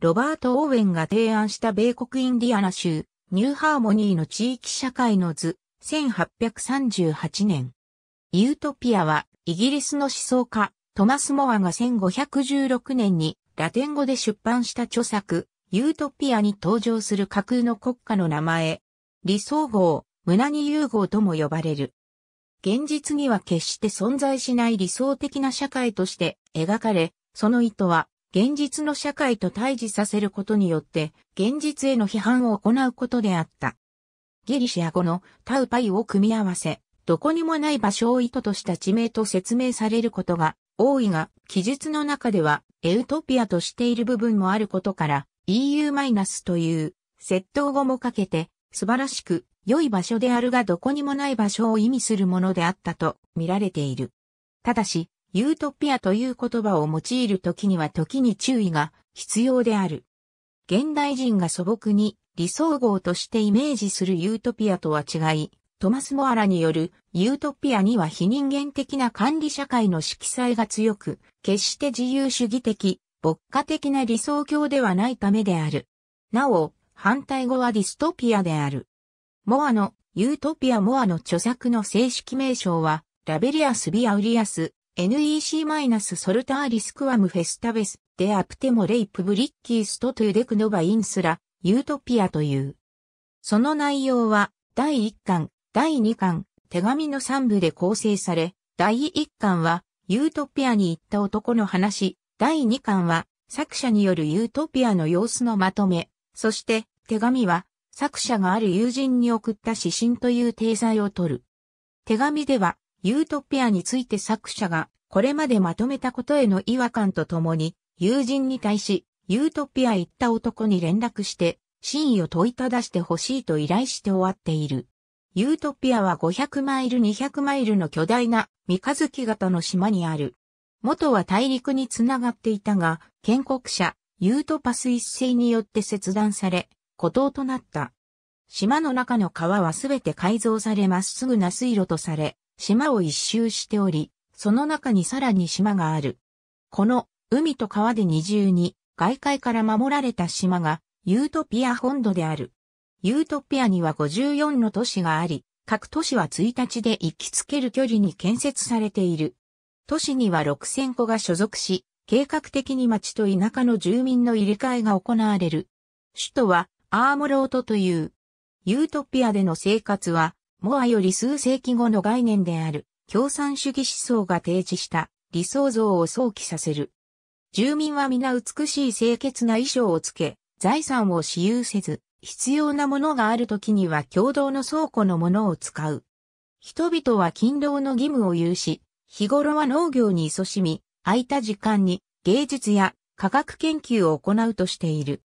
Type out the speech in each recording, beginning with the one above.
ロバート・オーウェンが提案した米国インディアナ州、ニューハーモニーの地域社会の図、1838年。ユートピアは、イギリスの思想家、トマス・モアが1516年に、ラテン語で出版した著作、ユートピアに登場する架空の国家の名前、理想号、胸に融合とも呼ばれる。現実には決して存在しない理想的な社会として描かれ、その意図は現実の社会と対峙させることによって、現実への批判を行うことであった。ギリシア語のタウパイを組み合わせ、どこにもない場所を意図とした地名と説明されることが多いが、記述の中ではエウトピアとしている部分もあることから、EU- という窃盗語もかけて、素晴らしく良い場所であるがどこにもない場所を意味するものであったと見られている。ただし、ユートピアという言葉を用いるときには時に注意が必要である。現代人が素朴に理想号としてイメージするユートピアとは違い、トマス・モアラによるユートピアには非人間的な管理社会の色彩が強く、決して自由主義的、牧歌的な理想郷ではないためである。なお、反対語はディストピアである。モアのユートピア・モアの著作の正式名称は、ラベリアス・ビアウリアス、NEC-Soltar ク i s q u a m f e s t a e s アプテモレイプブリッキーストトゥデクノバインスラ、ユートピアという。その内容は、第1巻、第2巻、手紙の3部で構成され、第1巻は、ユートピアに行った男の話、第2巻は、作者によるユートピアの様子のまとめ、そして、手紙は、作者がある友人に送った指針という体裁を取る。手紙では、ユートピアについて作者がこれまでまとめたことへの違和感とともに友人に対しユートピア行った男に連絡して真意を問いただしてほしいと依頼して終わっている。ユートピアは500マイル200マイルの巨大な三日月型の島にある。元は大陸につながっていたが、建国者、ユートパス一世によって切断され、孤島となった。島の中の川はすべて改造されまっすぐな水路とされ、島を一周しており、その中にさらに島がある。この海と川で二重に外界から守られた島がユートピア本土である。ユートピアには54の都市があり、各都市は1日で行きつける距離に建設されている。都市には6000個が所属し、計画的に町と田舎の住民の入れ替えが行われる。首都はアームロートという。ユートピアでの生活はモアより数世紀後の概念である共産主義思想が提示した理想像を想起させる。住民は皆美しい清潔な衣装をつけ、財産を私有せず、必要なものがある時には共同の倉庫のものを使う。人々は勤労の義務を有し、日頃は農業に勤しみ、空いた時間に芸術や科学研究を行うとしている。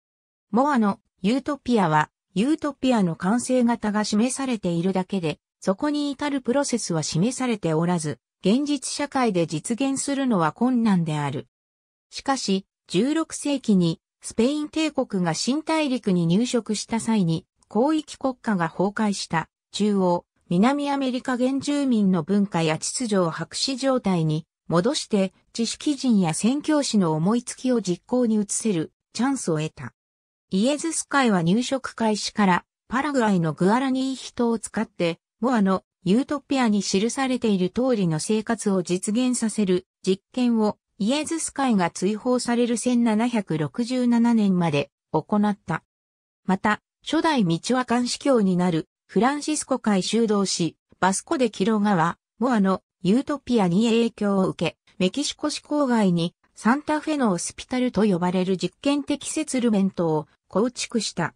モアのユートピアはユートピアの完成型が示されているだけで、そこに至るプロセスは示されておらず、現実社会で実現するのは困難である。しかし、16世紀にスペイン帝国が新大陸に入植した際に、広域国家が崩壊した中央、南アメリカ原住民の文化や秩序を白紙状態に戻して知識人や宣教師の思いつきを実行に移せるチャンスを得た。イエズス会は入植開始からパラグアイのグアラニー人を使って、モアのユートピアに記されている通りの生活を実現させる実験をイエズス会が追放される1767年まで行った。また、初代ミチュア教になるフランシスコ会修道士、バスコでキロガは、モアのユートピアに影響を受け、メキシコ市郊外にサンタフェのオスピタルと呼ばれる実験的セツルメントを構築した。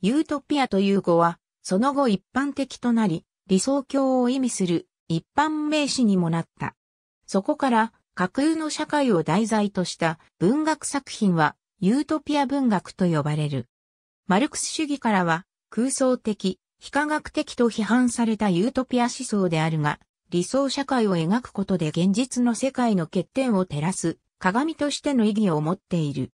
ユートピアという語は、その後一般的となり、理想郷を意味する一般名詞にもなった。そこから、架空の社会を題材とした文学作品は、ユートピア文学と呼ばれる。マルクス主義からは、空想的、非科学的と批判されたユートピア思想であるが、理想社会を描くことで現実の世界の欠点を照らす鏡としての意義を持っている。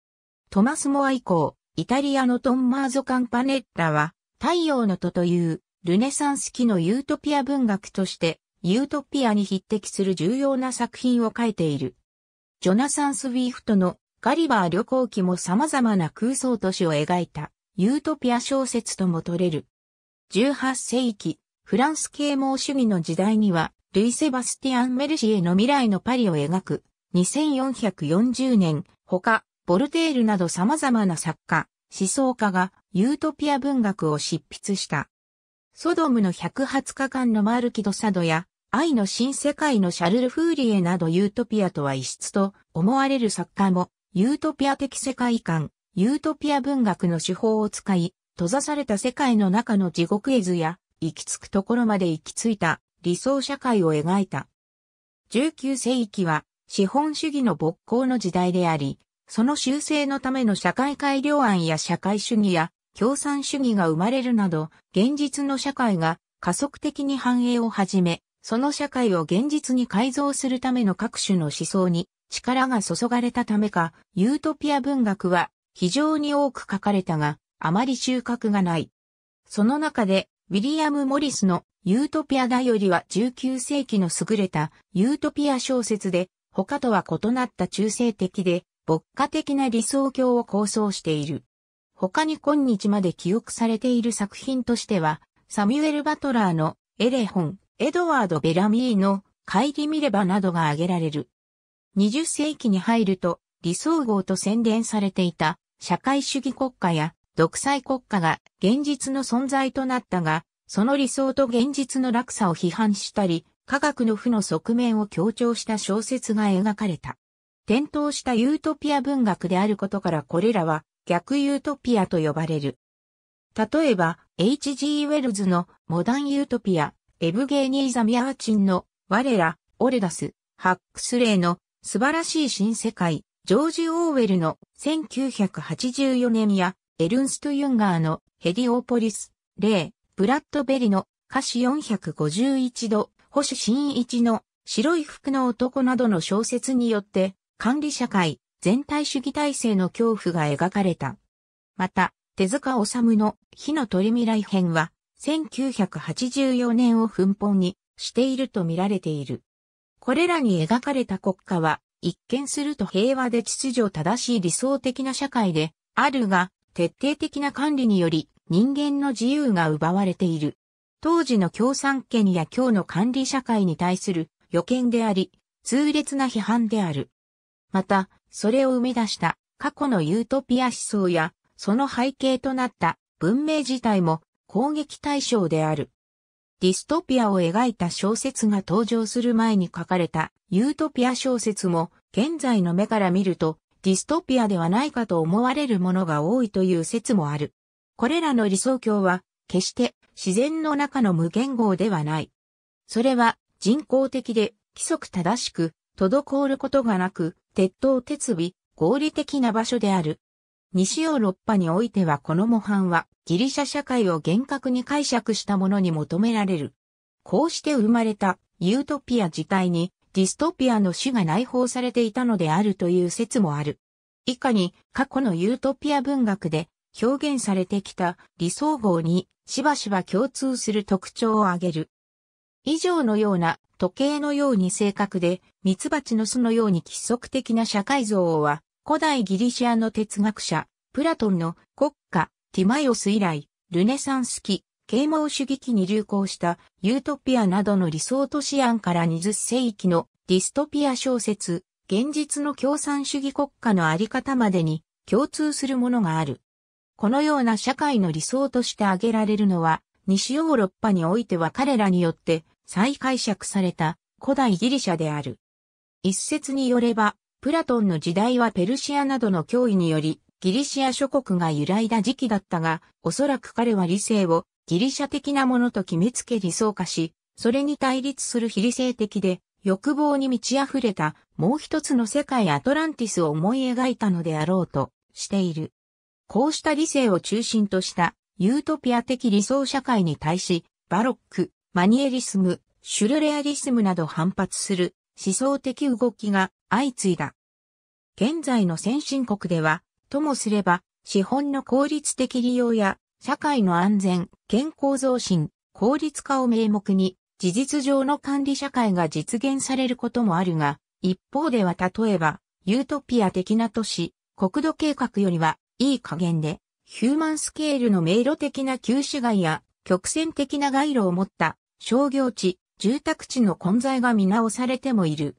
トマス・モア以降、イタリアのトンマーゾ・カンパネッラは、太陽の塔という、ルネサンス期のユートピア文学として、ユートピアに匹敵する重要な作品を書いている。ジョナサン・スウィフトのガリバー旅行記も様々な空想都市を描いた、ユートピア小説とも取れる。18世紀、フランス啓蒙主義の時代には、ルイ・セバスティアン・メルシエの未来のパリを描く、2440年、他、ボルテールなど様々な作家、思想家がユートピア文学を執筆した。ソドムの120日間のマルキドサドや愛の新世界のシャルル・フーリエなどユートピアとは異質と思われる作家もユートピア的世界観、ユートピア文学の手法を使い、閉ざされた世界の中の地獄絵図や行き着くところまで行き着いた理想社会を描いた。19世紀は資本主義の勃興の時代であり、その修正のための社会改良案や社会主義や共産主義が生まれるなど、現実の社会が加速的に繁栄をはじめ、その社会を現実に改造するための各種の思想に力が注がれたためか、ユートピア文学は非常に多く書かれたが、あまり収穫がない。その中で、ウィリアム・モリスのユートピアだよりは19世紀の優れたユートピア小説で、他とは異なった中性的で牧歌的な理想郷を構想している。他に今日まで記憶されている作品としては、サミュエル・バトラーのエレホン、エドワード・ベラミーの帰り見ればなどが挙げられる。20世紀に入ると理想号と宣伝されていた社会主義国家や独裁国家が現実の存在となったが、その理想と現実の落差を批判したり、科学の負の側面を強調した小説が描かれた。転倒したユートピア文学であることからこれらは逆ユートピアと呼ばれる。例えば、H.G. ウェルズのモダンユートピア、エブゲーニー・ザ・ミャーチンの我ら、オレダス、ハックスレイの素晴らしい新世界、ジョージ・オーウェルの1984年やエルンスト・ユンガーのヘディオポリス、レイ、ブラッドベリの歌詞451度、星新一の白い服の男などの小説によって管理社会、全体主義体制の恐怖が描かれた。また、手塚治虫の火の鳥未来編は、1984年を奮本にしていると見られている。これらに描かれた国家は、一見すると平和で秩序正しい理想的な社会で、あるが、徹底的な管理により人間の自由が奪われている。当時の共産権や今日の管理社会に対する予見であり、痛烈な批判である。また、それを生み出した過去のユートピア思想や、その背景となった文明自体も攻撃対象である。ディストピアを描いた小説が登場する前に書かれたユートピア小説も現在の目から見るとディストピアではないかと思われるものが多いという説もある。これらの理想郷は決して自然の中の無限号ではない。それは人工的で規則正しく滞ることがなく、鉄塔鉄尾、合理的な場所である。西ヨーロッパにおいてはこの模範はギリシャ社会を厳格に解釈したものに求められる。こうして生まれたユートピア自体にディストピアの種が内包されていたのであるという説もある。以下に過去のユートピア文学で表現されてきた理想号にしばしば共通する特徴を挙げる。以上のような時計のように正確で、ミツバチの巣のように規則的な社会像は、古代ギリシアの哲学者、プラトンの国家、ティマイオス以来、ルネサンス期、啓蒙主義期に流行したユートピアなどの理想都市案から20世紀のディストピア小説、現実の共産主義国家のあり方までに共通するものがある。このような社会の理想として挙げられるのは、西ヨーロッパにおいては彼らによって再解釈された古代ギリシャである。一説によれば、プラトンの時代はペルシアなどの脅威により、ギリシア諸国が揺らいだ時期だったが、おそらく彼は理性をギリシャ的なものと決めつけ理想化し、それに対立する非理性的で欲望に満ち溢れたもう一つの世界アトランティスを思い描いたのであろうとしている。こうした理性を中心としたユートピア的理想社会に対し、バロック、マニエリスム、シュルレアリスムなど反発する思想的動きが相次いだ。現在の先進国では、ともすれば、資本の効率的利用や、社会の安全、健康増進、効率化を名目に、事実上の管理社会が実現されることもあるが、一方では例えば、ユートピア的な都市、国土計画よりは、いい加減で、ヒューマンスケールの迷路的な旧市街や、曲線的な街路を持った商業地、住宅地の混在が見直されてもいる。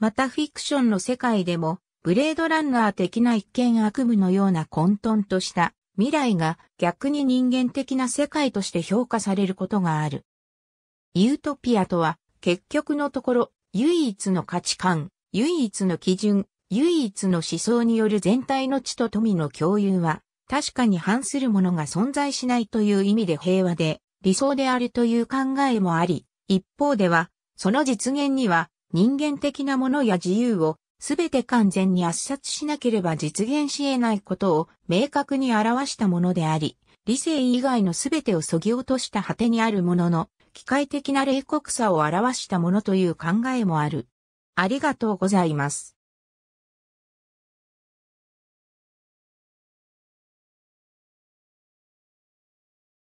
またフィクションの世界でも、ブレードランナー的な一見悪夢のような混沌とした未来が逆に人間的な世界として評価されることがある。ユートピアとは結局のところ唯一の価値観、唯一の基準、唯一の思想による全体の地と富の共有は確かに反するものが存在しないという意味で平和で理想であるという考えもあり、一方では、その実現には人間的なものや自由をすべて完全に圧殺しなければ実現し得ないことを明確に表したものであり、理性以外のすべてを削ぎ落とした果てにあるものの、機械的な冷酷さを表したものという考えもある。ありがとうございます。